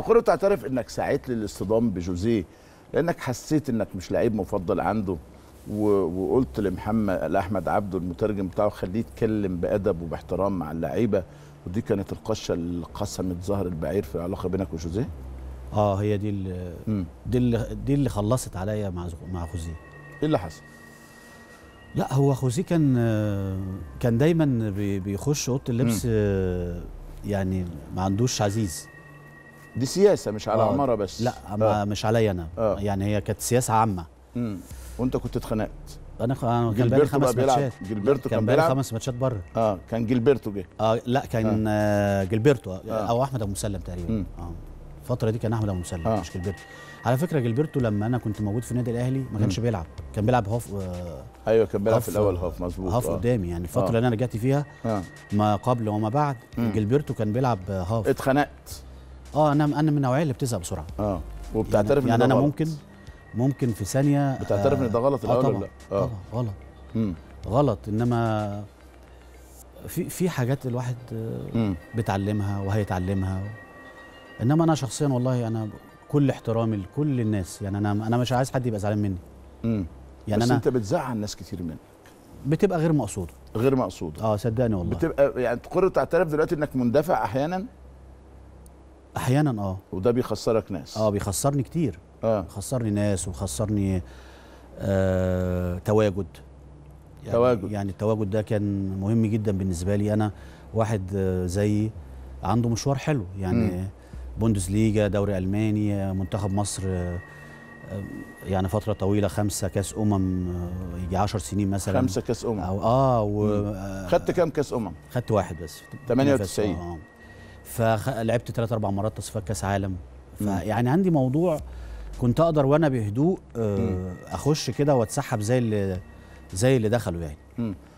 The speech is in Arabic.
تقر تعترف انك سعيت للاصطدام بجوزيه لانك حسيت انك مش لعيب مفضل عنده وقلت لمحمد لاحمد عبده المترجم بتاعه خليه يتكلم بادب وباحترام مع اللعيبه ودي كانت القشه اللي قسمت ظهر البعير في العلاقه بينك وجوزيه اه هي دي اللي دي اللي دي اللي خلصت عليا مع مع خوزيه ايه اللي حصل لا هو خوزيه كان كان دايما بيخش اوضه اللبس يعني ما عندوش عزيز دي سياسه مش على آه، عماره بس لا آه. مش عليا انا آه. يعني هي كانت سياسه عامه امم وانت كنت اتخنقت انا انا كان بقالي خمس ماتشات جيلبرتو كان بقالي خمس ماتشات بره اه كان جيلبرتو جه اه لا كان آه. جيلبرتو آه،, آه. او احمد ابو مسلم تقريبا مم. اه الفتره دي كان احمد ابو مسلم آه. مش جيلبرتو على فكره جيلبرتو لما انا كنت موجود في النادي الاهلي ما كانش بيلعب كان بيلعب هاف آه ايوه كان بيلعب في الاول هاف مظبوط هاف آه. قدامي يعني الفتره آه. اللي انا رجعت فيها آه. ما قبل وما بعد جيلبرتو كان بيلعب هاف اتخنقت اه انا انا من النوعيه اللي بتزهق بسرعه اه وبتعترف يعني, يعني انا غلط. ممكن ممكن في ثانيه بتعترف ان ده غلط آه، الاول آه، ولا لا؟ اه طبعا غلط مم. غلط انما في في حاجات الواحد آه، مم. بيتعلمها وهيتعلمها انما انا شخصيا والله انا كل احترامي لكل الناس يعني انا انا مش عايز حد يبقى زعلان مني مم. يعني بس أنا انت بتزعل ناس كتير منك بتبقى غير مقصوده غير مقصوده اه صدقني والله بتبقى يعني تقر تعترف دلوقتي انك مندفع احيانا احيانا اه وده بيخسرك ناس اه بيخسرني كتير اه بيخسرني ناس وبيخسرني آه تواجد يعني تواجد يعني التواجد ده كان مهم جدا بالنسبه لي انا واحد آه، زي عنده مشوار حلو يعني بوندس ليجا دوري الماني آه، منتخب مصر آه، يعني فتره طويله خمسه كاس امم يجي 10 سنين مثلا خمسه كاس امم أو اه و خدت كام كاس امم خدت واحد بس 98 اه فلعبت ثلاث اربع مرات تصفيات كاس عالم فيعني عندي موضوع كنت اقدر وانا بهدوء آه، اخش كده واتسحب زي اللي زي اللي دخلوا يعني